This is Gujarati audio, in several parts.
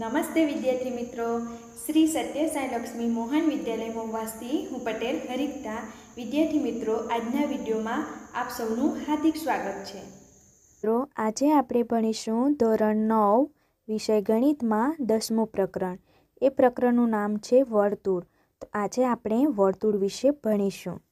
નમસ્તે વિદ્યાર્થી મિત્રો શ્રી સત્ય સાંઈ લક્ષ્મી મોહન વિદ્યાલય વાસથી હું પટેલ હરિકતા વિદ્યાર્થી મિત્રો આજના વિડીયોમાં આપ સૌનું હાર્દિક સ્વાગત છે મિત્રો આજે આપણે ભણીશું ધોરણ નવ વિષય ગણિતમાં દસમું પ્રકરણ એ પ્રકરણનું નામ છે વર્તુળ તો આજે આપણે વર્તુળ વિશે ભણીશું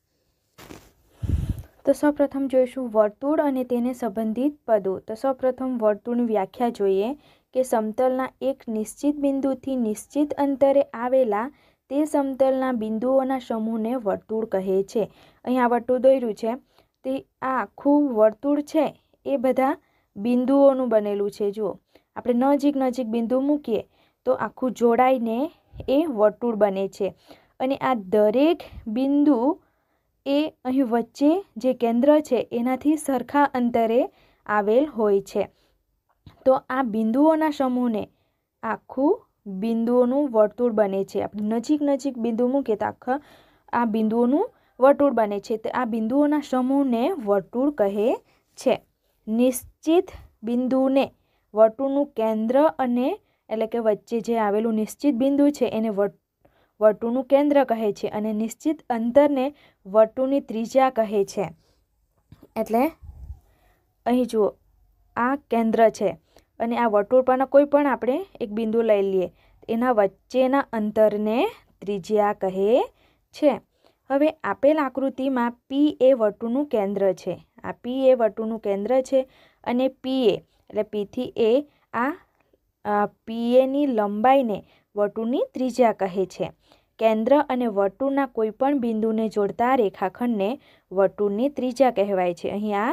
તો સૌપ્રથમ જોઈશું વર્તુળ અને તેને સંબંધિત પદો તો સૌપ્રથમ વર્તુળની વ્યાખ્યા જોઈએ કે સમતલના એક નિશ્ચિત બિંદુથી નિશ્ચિત અંતરે આવેલા તે સમતલના બિંદુઓના સમૂહને વર્તુળ કહે છે અહીં આ વર્તુળ દોર્યું છે તે આ આખું વર્તુળ છે એ બધા બિંદુઓનું બનેલું છે જુઓ આપણે નજીક નજીક બિંદુ મૂકીએ તો આખું જોડાઈને એ વર્તુળ બને છે અને આ દરેક બિંદુ એ અહીં વચ્ચે જે કેન્દ્ર છે એનાથી સરખા અંતરે આવેલ હોય છે તો આ બિંદુઓના સમૂહને આખું બિંદુઓનું વર્તુળ બને છે આપણે નજીક નજીક બિંદુ મૂકીએ તો આખા આ બિંદુઓનું વર્તુળ બને છે તો આ બિંદુઓના સમૂહને વર્તુળ કહે છે નિશ્ચિત બિંદુને વર્તુળનું કેન્દ્ર અને એટલે કે વચ્ચે જે આવેલું નિશ્ચિત બિંદુ છે એને વર્તુળનું કેન્દ્ર કહે છે અને નિશ્ચિત અંતરને વર્તુળની ત્રિજ્યા કહે છે એટલે અહીં જુઓ આ કેન્દ્ર છે અને આ વટોળ પરના કોઈ પણ આપણે એક બિંદુ લઈ લઈએ એના વચ્ચેના અંતરને ત્રિજ્યા કહે છે હવે આપેલ આકૃતિમાં પી એ વટુનું કેન્દ્ર છે આ પી એ વટુનું કેન્દ્ર છે અને પી એ એટલે પીથી એ આ પી એની લંબાઈને વટુની ત્રિજ્યા કહે છે કેન્દ્ર અને વટુના કોઈપણ બિંદુને જોડતા રેખાખંડને વટુની ત્રિજ્યા કહેવાય છે અહીં આ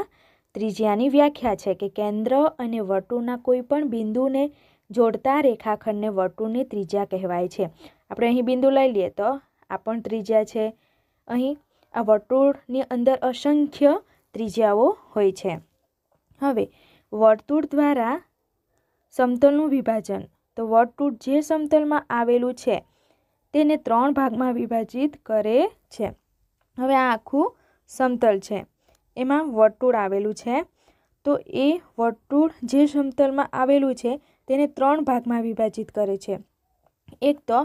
ત્રિજ્યાની વ્યાખ્યા છે કે કેન્દ્ર અને વર્તુળના કોઈપણ બિંદુને જોડતા રેખાખંડને વર્તુળની ત્રિજ્યા કહેવાય છે આપણે અહીં બિંદુ લઈ લઈએ તો આ પણ ત્રિજ્યા છે અહીં આ વર્તુળની અંદર અસંખ્ય ત્રિજ્યાઓ હોય છે હવે વર્તુળ દ્વારા સમતલનું વિભાજન તો વર્તુળ જે સમતલમાં આવેલું છે તેને ત્રણ ભાગમાં વિભાજિત કરે છે હવે આ આખું સમતલ છે એમાં વર્તુળ આવેલું છે તો એ વર્તુળ જે સમતલમાં આવેલું છે તેને ત્રણ ભાગમાં વિભાજિત કરે છે એક તો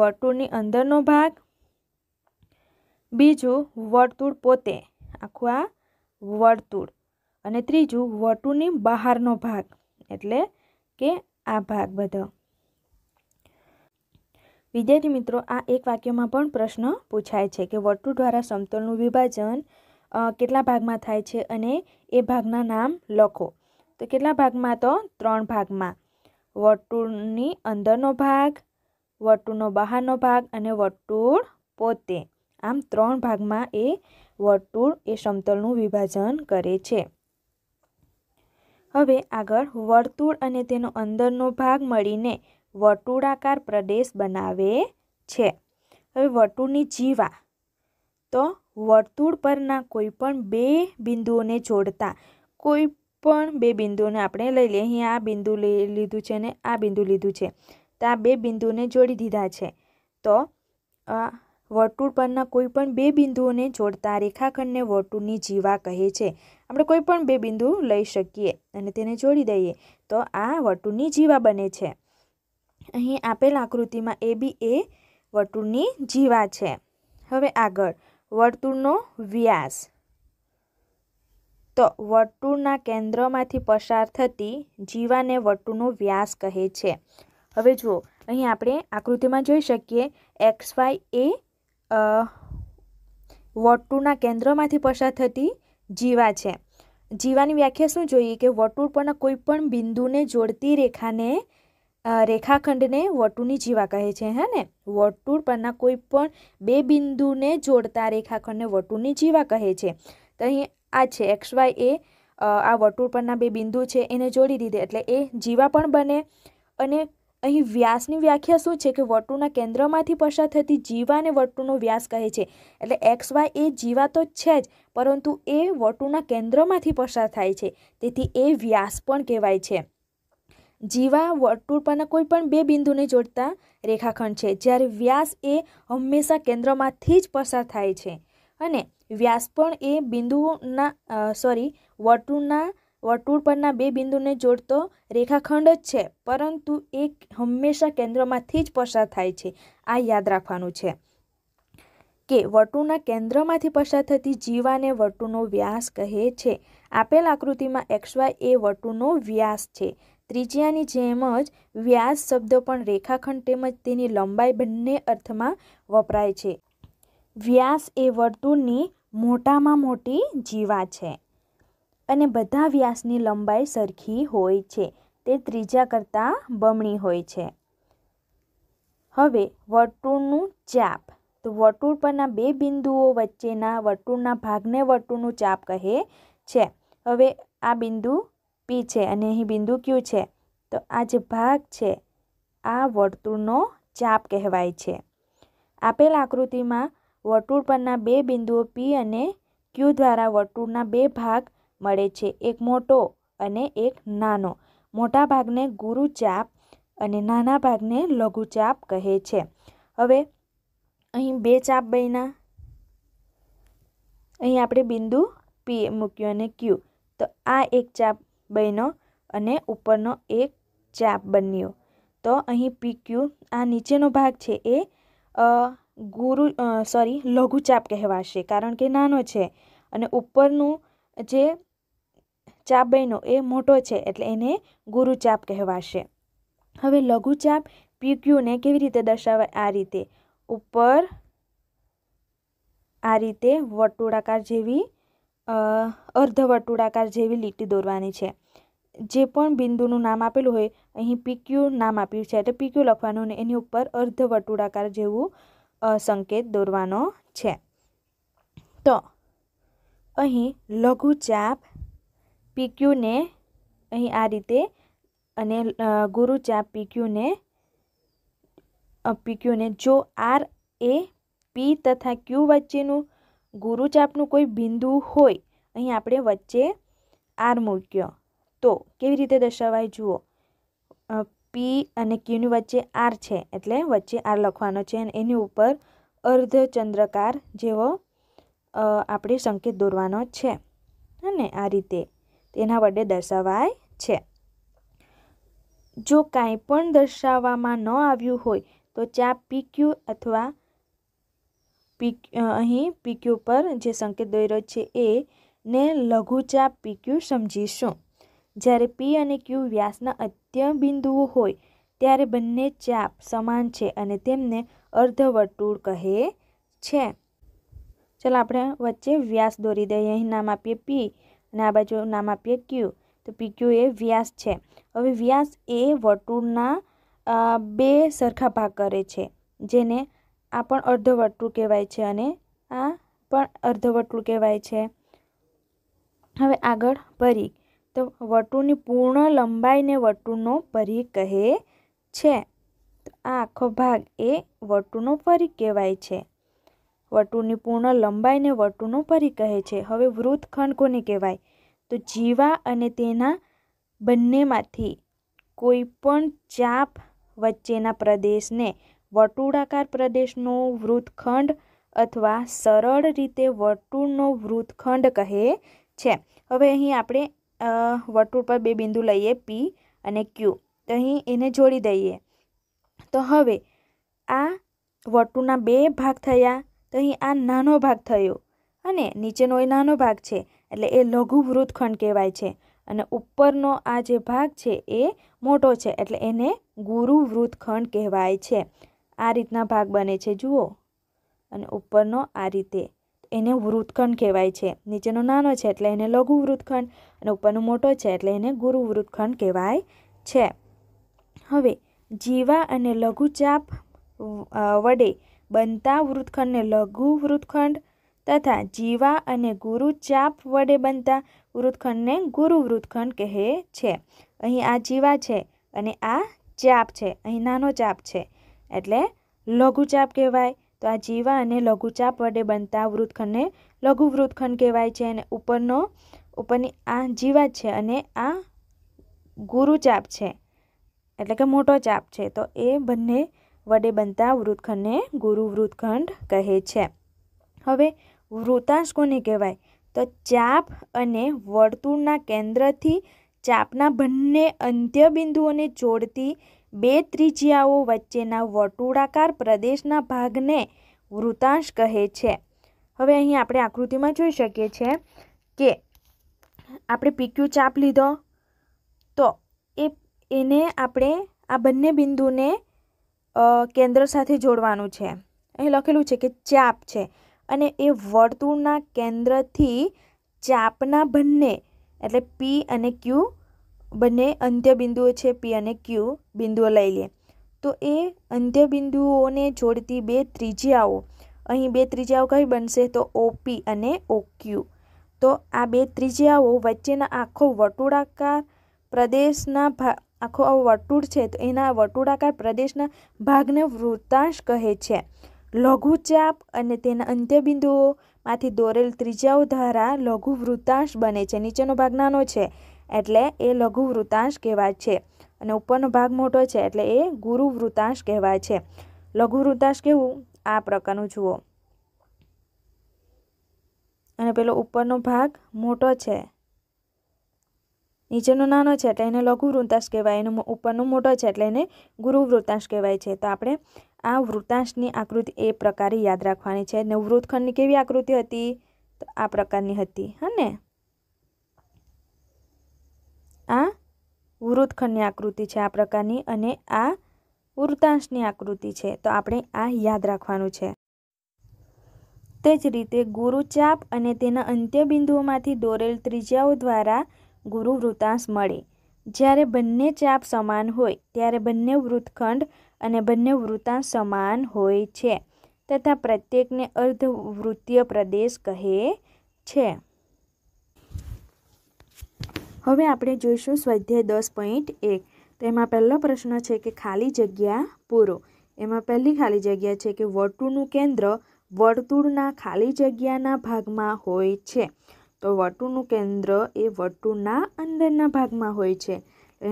વર્તુળની અંદરનો ભાગ બીજું વર્તુળ પોતે આખું આ વર્તુળ અને ત્રીજું વર્તુળની બહારનો ભાગ એટલે કે આ ભાગ બધો વિદ્યાર્થી મિત્રો આ એક વાક્યમાં પણ પ્રશ્ન પૂછાય છે કે વર્તુળ દ્વારા સમતલનું વિભાજન કેટલા ભાગમાં થાય છે અને એ ભાગના નામ લખો તો કેટલા ભાગમાં તો ત્રણ ભાગમાં વર્તુળની અંદરનો ભાગ વર્તુળનો બહારનો ભાગ અને વર્તુળ પોતે આમ ત્રણ ભાગમાં એ વર્તુળ એ સમતલનું વિભાજન કરે છે હવે આગળ વર્તુળ અને તેનો અંદરનો ભાગ મળીને વર્તુળાકાર પ્રદેશ બનાવે છે હવે વર્તુળની જીવા તો વર્તુળ પરના કોઈપણ બે બિંદુઓને જોડતા કોઈ પણ બે બિંદુઓને આપણે લઈ લઈએ અહીં આ બિંદુ લીધું છે અને આ બિંદુ લીધું છે તો આ બે બિંદુઓને જોડી દીધા છે તો આ વર્તુળ પરના કોઈપણ બે બિંદુઓને જોડતા રેખાખંડને વર્તુળની જીવા કહે છે આપણે કોઈ પણ બે બિંદુ લઈ શકીએ અને તેને જોડી દઈએ તો આ વર્તુળની જીવા બને છે અહીં આપેલ આકૃતિમાં એ બી એ વર્તુળની જીવા છે હવે આગળ વર્તુળનો વ્યાસ તો વર્તુળના કેન્દ્રમાંથી પસાર થતી જીવાને વર્તુળનો વ્યાસ કહે છે હવે જુઓ અહીં આપણે આકૃતિમાં જોઈ શકીએ એક્સ વાય એ વર્તુળના કેન્દ્રમાંથી પસાર થતી જીવા છે જીવાની વ્યાખ્યા શું જોઈએ કે વર્તુળ પરના કોઈપણ બિંદુને જોડતી રેખાને રેખાખંડને વર્તુળની જીવા કહે છે હે ને વર્તુળ પરના કોઈ પણ બે બિંદુને જોડતા રેખાખંડને વર્તુળની જીવા કહે છે તો અહીં આ છે એક્સ વાય એ આ વર્તુળ પરના બે બિંદુ છે એને જોડી દીધે એટલે એ જીવા પણ બને અને અહીં વ્યાસની વ્યાખ્યા શું છે કે વર્તુળના કેન્દ્રમાંથી પસાર થતી જીવાને વર્તુળનો વ્યાસ કહે છે એટલે એક્સ વાય એ જીવા તો છે જ પરંતુ એ વર્તુળના કેન્દ્રમાંથી પસાર થાય છે તેથી એ વ્યાસ પણ કહેવાય છે જીવા વર્તુળ પરના કોઈ પણ બે બિંદુને જોડતા રેખાખંડ છે જ્યારે વ્યાસ એ હંમેશા કેન્દ્રમાંથી જ પસાર થાય છે અને વ્યાસ પણ એ બિંદુના સોરી વર્તુળના વર્તુળ પરના બે બિંદુને જોડતો રેખાખંડ જ છે પરંતુ એ હંમેશા કેન્દ્રમાંથી જ પસાર થાય છે આ યાદ રાખવાનું છે કે વર્તુળના કેન્દ્રમાંથી પસાર થતી જીવાને વર્તુળનો વ્યાસ કહે છે આપેલ આકૃતિમાં વાય એ વર્તુળનો વ્યાસ છે ત્રિજ્યાની જેમ જ વ્યાસ શબ્દ પણ રેખાખંડ તેમજ તેની લંબાઈ બંને અર્થમાં વપરાય છે વ્યાસ એ વર્તુળની મોટામાં મોટી જીવા છે અને બધા વ્યાસની લંબાઈ સરખી હોય છે તે ત્રીજા કરતાં બમણી હોય છે હવે વર્તુળનું ચાપ તો વર્તુળ પરના બે બિંદુઓ વચ્ચેના વર્તુળના ભાગને વર્તુળનું ચાપ કહે છે હવે આ બિંદુ પી છે અને અહીં બિંદુ ક્યુ છે તો આ જે ભાગ છે આ વર્તુળનો ચાપ કહેવાય છે આપેલ આકૃતિમાં વર્તુળ પરના બે બિંદુઓ પી અને ક્યુ દ્વારા વર્તુળના બે ભાગ મળે છે એક મોટો અને એક નાનો મોટા ભાગને ગુરુ ચાપ અને નાના ભાગને લઘુચાપ કહે છે હવે અહીં બે ચાપ બન્યા અહીં આપણે બિંદુ પી મૂક્યું અને ક્યુ તો આ એક ચાપ બન્યો અને ઉપરનો એક ચાપ બન્યો તો અહીં પીક્યુ આ નીચેનો ભાગ છે એ ગુરુ સોરી લઘુચાપ કહેવાશે કારણ કે નાનો છે અને ઉપરનું જે ચાપ બન્યો એ મોટો છે એટલે એને ગુરુચાપ કહેવાશે હવે લઘુચાપ પીક્યુને કેવી રીતે દર્શાવાય આ રીતે ઉપર આ રીતે વર્તુળાકાર જેવી અર્ધ અર્ધવર્તુળાકાર જેવી લીટી દોરવાની છે જે પણ બિંદુનું નામ આપેલું હોય અહીં પીક્યુ નામ આપ્યું છે એટલે પીક્યુ લખવાનું અને એની ઉપર અર્ધ અર્ધવટુળાકાર જેવું સંકેત દોરવાનો છે તો અહીં લઘુચાપ પીક્યુને અહીં આ રીતે અને ગુરુચાપ પીક્યુને પીક્યુને જો આર એ પી તથા ક્યુ વચ્ચેનું ગુરુચાપનું કોઈ બિંદુ હોય અહીં આપણે વચ્ચે આર મૂક્યો તો કેવી રીતે દર્શાવાય જુઓ પી અને ક્યુની વચ્ચે આર છે એટલે વચ્ચે આર લખવાનો છે અને એની ઉપર અર્ધચંદ્રકાર જેવો આપણે સંકેત દોરવાનો છે અને આ રીતે તેના વડે દર્શાવાય છે જો કાંઈ પણ દર્શાવવામાં ન આવ્યું હોય તો ચા પીક્યુ અથવા પી અહીં પીક્યુ પર જે સંકેત દોર્યો છે એને ને લઘુચાપ પીક્યુ સમજીશું જ્યારે પી અને ક્યુ વ્યાસના બિંદુઓ હોય ત્યારે બંને ચાપ સમાન છે અને તેમને અર્ધવર્તુળ કહે છે ચાલો આપણે વચ્ચે વ્યાસ દોરી દઈએ અહીં નામ આપીએ પી અને આ બાજુ નામ આપીએ ક્યુ તો પી ક્યુ એ વ્યાસ છે હવે વ્યાસ એ વર્તુળના બે સરખા ભાગ કરે છે જેને આ પણ અર્ધવર્તુળ કહેવાય છે અને આ પણ અર્ધવર્તુળ કહેવાય છે હવે આગળ પરિઘ તો વટુની પૂર્ણ લંબાઈને વટુનો પરી કહે છે તો આ આખો ભાગ એ વટુનો પરી કહેવાય છે વટુની પૂર્ણ લંબાઈને વટુનો પરી કહે છે હવે વૃતખંડ કોને કહેવાય તો જીવા અને તેના બંનેમાંથી કોઈ પણ ચાપ વચ્ચેના પ્રદેશને વટુળાકાર પ્રદેશનો વૃતખંડ અથવા સરળ રીતે વર્તુળનો વૃતખંડ કહે છે હવે અહીં આપણે વર્તુળ પર બે બિંદુ લઈએ પી અને ક્યુ તો અહીં એને જોડી દઈએ તો હવે આ વર્તુળના બે ભાગ થયા તો અહીં આ નાનો ભાગ થયો અને નીચેનો એ નાનો ભાગ છે એટલે એ લઘુ વૃત્તખંડ કહેવાય છે અને ઉપરનો આ જે ભાગ છે એ મોટો છે એટલે એને ગુરુ વૃત્તખંડ કહેવાય છે આ રીતના ભાગ બને છે જુઓ અને ઉપરનો આ રીતે એને વૃત્તખંડ કહેવાય છે નીચેનો નાનો છે એટલે એને લઘુ વૃત્તખંડ અને ઉપરનો મોટો છે એટલે એને ગુરુ વૃત્તખંડ કહેવાય છે હવે જીવા અને લઘુચાપ વડે બનતા વૃત્તખંડને લઘુ વૃત્તખંડ તથા જીવા અને ગુરુચાપ વડે બનતા વૃત્તખંડને ગુરુ વૃત્તખંડ કહે છે અહીં આ જીવા છે અને આ ચાપ છે અહીં નાનો ચાપ છે એટલે લઘુચાપ કહેવાય તો આ જીવા અને લઘુચાપ વડે બનતા વૃતખંડને લઘુ વૃતખંડ કહેવાય છે અને ઉપરનો ઉપરની આ જીવા છે અને આ ગુરુચાપ છે એટલે કે મોટો ચાપ છે તો એ બંને વડે બનતા વૃતખંડને ગુરુ વૃતખંડ કહે છે હવે વૃતાંશ કોને કહેવાય તો ચાપ અને વર્તુળના કેન્દ્રથી ચાપના બંને અંત્યબિંદુઓને જોડતી બે ત્રિજ્યાઓ વચ્ચેના વર્તુળાકાર પ્રદેશના ભાગને વૃતાંશ કહે છે હવે અહીં આપણે આકૃતિમાં જોઈ શકીએ છીએ કે આપણે પીક્યુ ચાપ લીધો તો એ એને આપણે આ બંને બિંદુને કેન્દ્ર સાથે જોડવાનું છે અહીં લખેલું છે કે ચાપ છે અને એ વર્તુળના કેન્દ્રથી ચાપના બંને એટલે પી અને ક્યુ બંને અંત્યબિંદુઓ છે પી અને ક્યુ બિંદુઓ લઈ લે તો એ અંત્યબિંદુઓને જોડતી બે ત્રિજ્યાઓ અહીં બે ત્રિજ્યાઓ કઈ બનશે તો ઓપી અને ઓક્યુ તો આ બે ત્રિજ્યાઓ વચ્ચેના આખો વટુળાકાર પ્રદેશના આખો આ વર્તુળ છે તો એના વર્તુળાકાર પ્રદેશના ભાગને વૃત્તાંશ કહે છે લઘુચાપ અને તેના અંત્યબિંદુઓમાંથી દોરેલ ત્રિજ્યાઓ દ્વારા લઘુ વૃત્તાંશ બને છે નીચેનો ભાગ નાનો છે એટલે એ લઘુ વૃતાંશ કહેવાય છે અને ઉપરનો ભાગ મોટો છે એટલે એ ગુરુ વૃતાંશ કહેવાય છે લઘુ વૃતાંશ કેવું આ પ્રકારનું જુઓ અને પેલો ઉપરનો ભાગ મોટો છે નીચેનો નાનો છે એટલે એને લઘુ વૃતાંશ કહેવાય એનો ઉપરનો મોટો છે એટલે એને ગુરુ વૃતાંશ કહેવાય છે તો આપણે આ વૃતાંશની આકૃતિ એ પ્રકારે યાદ રાખવાની છે અને વૃતખંડની કેવી આકૃતિ હતી તો આ પ્રકારની હતી હા ને આ વૃત્તખંડની આકૃતિ છે આ પ્રકારની અને આ વૃતાંશની આકૃતિ છે તો આપણે આ યાદ રાખવાનું છે તે જ રીતે ગુરુચાપ અને તેના અંત્યબિંદુઓમાંથી દોરેલ ત્રિજ્યાઓ દ્વારા ગુરુ વૃત્તાંશ મળે જ્યારે બંને ચાપ સમાન હોય ત્યારે બંને વૃત્તખંડ અને બંને વૃતાંશ સમાન હોય છે તથા પ્રત્યેકને અર્ધવૃત્તીય પ્રદેશ કહે છે હવે આપણે જોઈશું સ્વાધ્યાય દસ પોઈન્ટ એક તેમાં પહેલો પ્રશ્ન છે કે ખાલી જગ્યા પૂરો એમાં પહેલી ખાલી જગ્યા છે કે વર્તુળનું કેન્દ્ર વર્તુળના ખાલી જગ્યાના ભાગમાં હોય છે તો વર્તુળનું કેન્દ્ર એ વર્તુળના અંદરના ભાગમાં હોય છે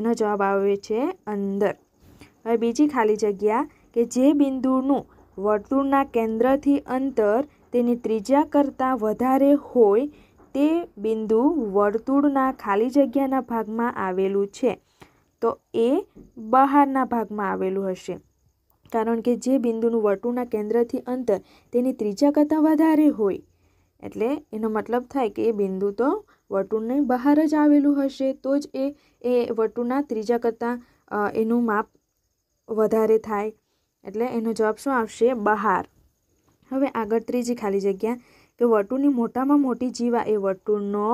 એનો જવાબ આવે છે અંદર હવે બીજી ખાલી જગ્યા કે જે બિંદુનું વર્તુળના કેન્દ્રથી અંતર તેની ત્રીજા કરતાં વધારે હોય તે બિંદુ વર્તુળના ખાલી જગ્યાના ભાગમાં આવેલું છે તો એ બહારના ભાગમાં આવેલું હશે કારણ કે જે બિંદુનું વર્તુળના કેન્દ્રથી અંતર તેની ત્રીજા કરતાં વધારે હોય એટલે એનો મતલબ થાય કે એ બિંદુ તો વર્તુળની બહાર જ આવેલું હશે તો જ એ એ વર્તુળના ત્રીજા કરતાં એનું માપ વધારે થાય એટલે એનો જવાબ શું આવશે બહાર હવે આગળ ત્રીજી ખાલી જગ્યા કે વર્તુળની મોટામાં મોટી જીવા એ વર્તુળનો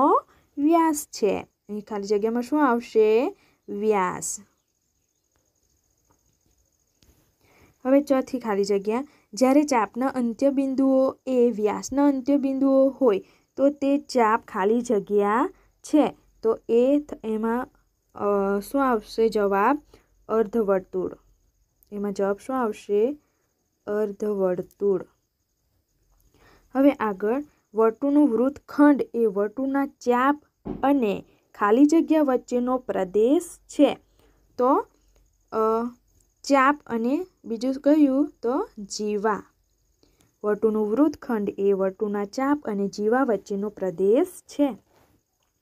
વ્યાસ છે અહીં ખાલી જગ્યામાં શું આવશે વ્યાસ હવે ચોથી ખાલી જગ્યા જ્યારે ચાપના અંત્યબિંદુઓ એ વ્યાસના અંત્યબિંદુઓ હોય તો તે ચાપ ખાલી જગ્યા છે તો એ એમાં શું આવશે જવાબ અર્ધવર્તુળ એમાં જવાબ શું આવશે અર્ધવર્તુળ હવે આગળ વર્તુળનું વૃત્તખંડ એ વર્તુળના ચાપ અને ખાલી જગ્યા વચ્ચેનો પ્રદેશ છે તો ચાપ અને બીજું કહ્યું તો જીવા વર્તુળનું વૃત્તખંડ એ વર્તુળના ચાપ અને જીવા વચ્ચેનો પ્રદેશ છે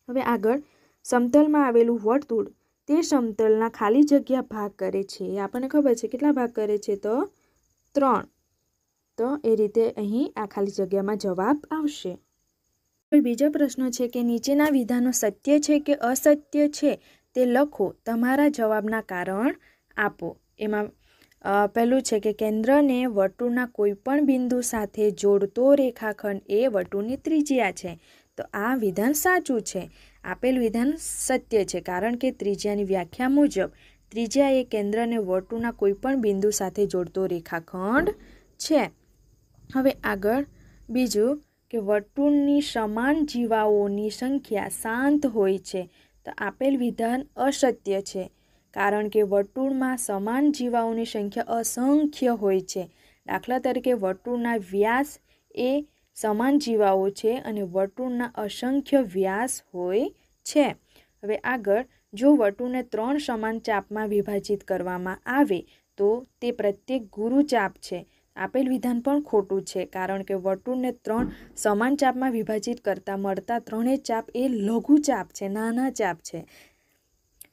હવે આગળ સમતલમાં આવેલું વર્તુળ તે સમતલના ખાલી જગ્યા ભાગ કરે છે એ આપણને ખબર છે કેટલા ભાગ કરે છે તો ત્રણ તો એ રીતે અહીં આ ખાલી જગ્યામાં જવાબ આવશે બીજો પ્રશ્ન છે કે નીચેના વિધાનો સત્ય છે કે અસત્ય છે તે લખો તમારા જવાબના કારણ આપો એમાં પહેલું છે કે કેન્દ્રને વર્તુળના કોઈપણ બિંદુ સાથે જોડતો રેખાખંડ એ વર્તુળની ત્રિજ્યા છે તો આ વિધાન સાચું છે આપેલ વિધાન સત્ય છે કારણ કે ત્રિજ્યાની વ્યાખ્યા મુજબ ત્રિજ્યા એ કેન્દ્રને વર્તુળના કોઈપણ બિંદુ સાથે જોડતો રેખાખંડ છે હવે આગળ બીજું કે વર્તુળની સમાન જીવાઓની સંખ્યા શાંત હોય છે તો આપેલ વિધાન અસત્ય છે કારણ કે વર્તુળમાં સમાન જીવાઓની સંખ્યા અસંખ્ય હોય છે દાખલા તરીકે વર્તુળના વ્યાસ એ સમાન જીવાઓ છે અને વર્તુળના અસંખ્ય વ્યાસ હોય છે હવે આગળ જો વર્તુળને ત્રણ સમાન ચાપમાં વિભાજિત કરવામાં આવે તો તે પ્રત્યેક ગુરુચાપ છે આપેલ વિધાન પણ ખોટું છે કારણ કે વર્તુળને ત્રણ સમાન ચાપમાં વિભાજિત કરતાં મળતા ત્રણેય ચાપ એ લઘુ ચાપ છે નાના ચાપ છે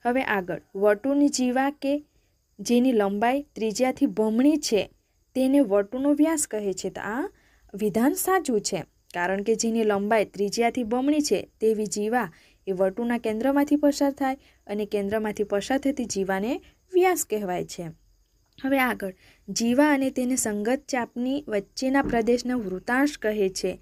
હવે આગળ વર્તુળની જીવા કે જેની લંબાઈ ત્રિજ્યાથી બમણી છે તેને વર્તુળનો વ્યાસ કહે છે તો આ વિધાન સાચું છે કારણ કે જેની લંબાઈ ત્રિજ્યાથી બમણી છે તેવી જીવા એ વર્તુળના કેન્દ્રમાંથી પસાર થાય અને કેન્દ્રમાંથી પસાર થતી જીવાને વ્યાસ કહેવાય છે હવે આગળ જીવા અને તેને સંગત ચાપની વચ્ચેના પ્રદેશને વૃતાંશ કહે છે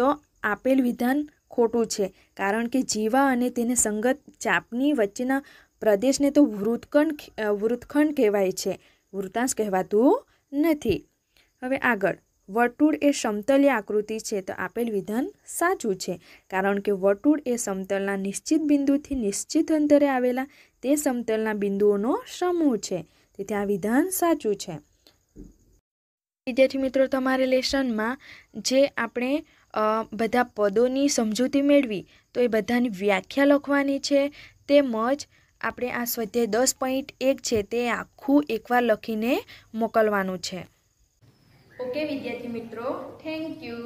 તો આપેલ વિધાન ખોટું છે કારણ કે જીવા અને તેને સંગત ચાપની વચ્ચેના પ્રદેશને તો વૃતખંડ વૃતખંડ કહેવાય છે વૃતાંશ કહેવાતું નથી હવે આગળ વર્તુળ એ સમતલ્ય આકૃતિ છે તો આપેલ વિધાન સાચું છે કારણ કે વર્તુળ એ સમતલના નિશ્ચિત બિંદુથી નિશ્ચિત અંતરે આવેલા તે સમતલના બિંદુઓનો સમૂહ છે તેથી આ વિધાન સાચું છે વિદ્યાર્થી મિત્રો તમારે લેશનમાં જે આપણે બધા પદોની સમજૂતી મેળવી તો એ બધાની વ્યાખ્યા લખવાની છે તેમજ આપણે આ સ્વાધ્યાય દસ પોઈન્ટ એક છે તે આખું એકવાર લખીને મોકલવાનું છે ઓકે વિદ્યાર્થી મિત્રો થેન્ક યુ